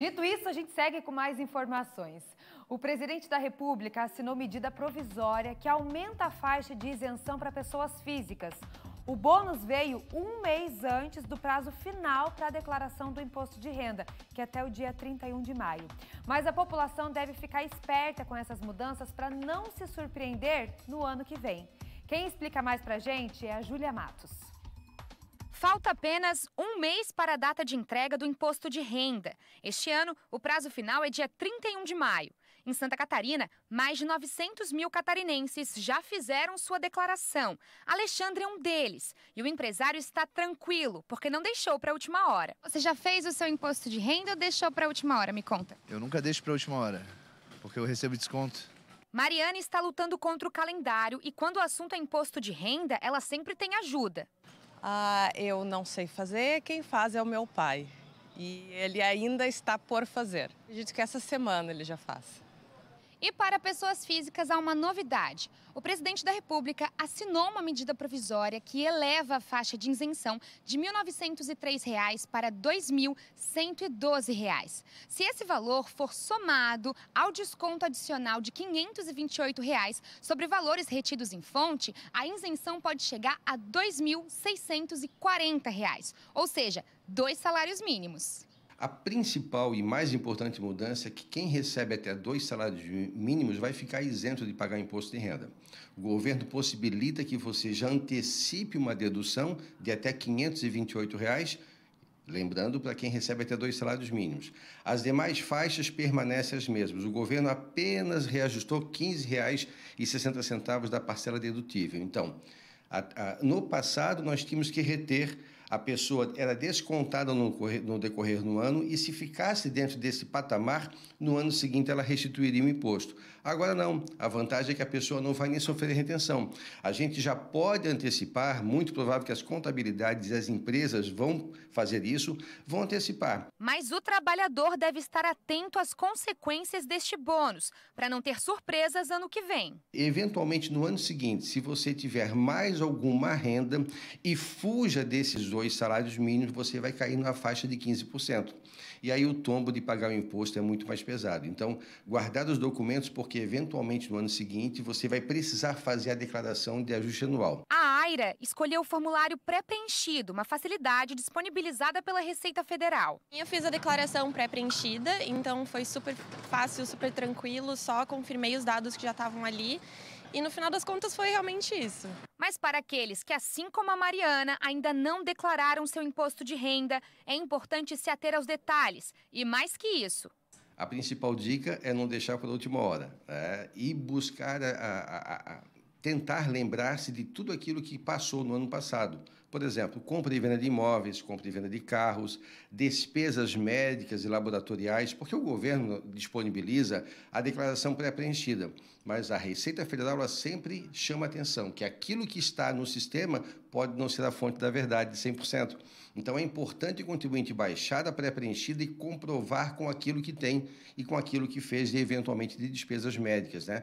Dito isso, a gente segue com mais informações. O presidente da República assinou medida provisória que aumenta a faixa de isenção para pessoas físicas. O bônus veio um mês antes do prazo final para a declaração do imposto de renda, que é até o dia 31 de maio. Mas a população deve ficar esperta com essas mudanças para não se surpreender no ano que vem. Quem explica mais para a gente é a Júlia Matos. Falta apenas um mês para a data de entrega do imposto de renda. Este ano, o prazo final é dia 31 de maio. Em Santa Catarina, mais de 900 mil catarinenses já fizeram sua declaração. Alexandre é um deles. E o empresário está tranquilo, porque não deixou para a última hora. Você já fez o seu imposto de renda ou deixou para a última hora? Me conta. Eu nunca deixo para a última hora, porque eu recebo desconto. Mariana está lutando contra o calendário e quando o assunto é imposto de renda, ela sempre tem ajuda. Ah, eu não sei fazer, quem faz é o meu pai. E ele ainda está por fazer. Acredito que essa semana ele já faça. E para pessoas físicas, há uma novidade. O presidente da República assinou uma medida provisória que eleva a faixa de isenção de R$ 1.903 para R$ 2.112. Se esse valor for somado ao desconto adicional de R$ 528 reais sobre valores retidos em fonte, a isenção pode chegar a R$ 2.640, ou seja, dois salários mínimos. A principal e mais importante mudança é que quem recebe até dois salários mínimos vai ficar isento de pagar imposto de renda. O governo possibilita que você já antecipe uma dedução de até R$ 528. Reais, Lembrando para quem recebe até dois salários mínimos. As demais faixas permanecem as mesmas. O governo apenas reajustou R$ 15,60 da parcela dedutível. Então, a, a, no passado, nós tínhamos que reter a pessoa era descontada no, no decorrer do ano e se ficasse dentro desse patamar, no ano seguinte ela restituiria o imposto. Agora não, a vantagem é que a pessoa não vai nem sofrer retenção. A gente já pode antecipar, muito provável que as contabilidades e as empresas vão fazer isso, vão antecipar. Mas o trabalhador deve estar atento às consequências deste bônus, para não ter surpresas ano que vem. Eventualmente no ano seguinte, se você tiver mais alguma renda e fuja desses dois salários mínimos, você vai cair na faixa de 15%. E aí o tombo de pagar o imposto é muito mais pesado. Então, guardar os documentos, porque eventualmente no ano seguinte você vai precisar fazer a declaração de ajuste anual. A AIRA escolheu o formulário pré-preenchido, uma facilidade disponibilizada pela Receita Federal. Eu fiz a declaração pré-preenchida, então foi super fácil, super tranquilo, só confirmei os dados que já estavam ali. E no final das contas foi realmente isso. Mas para aqueles que, assim como a Mariana, ainda não declararam seu imposto de renda, é importante se ater aos detalhes e, mais que isso, a principal dica é não deixar para a última hora né? e buscar a, a, a, tentar lembrar-se de tudo aquilo que passou no ano passado. Por exemplo, compra e venda de imóveis, compra e venda de carros, despesas médicas e laboratoriais, porque o governo disponibiliza a declaração pré-preenchida. Mas a Receita Federal sempre chama atenção que aquilo que está no sistema pode não ser a fonte da verdade de 100%. Então é importante o contribuinte baixar a pré-preenchida e comprovar com aquilo que tem e com aquilo que fez, eventualmente, de despesas médicas. Né?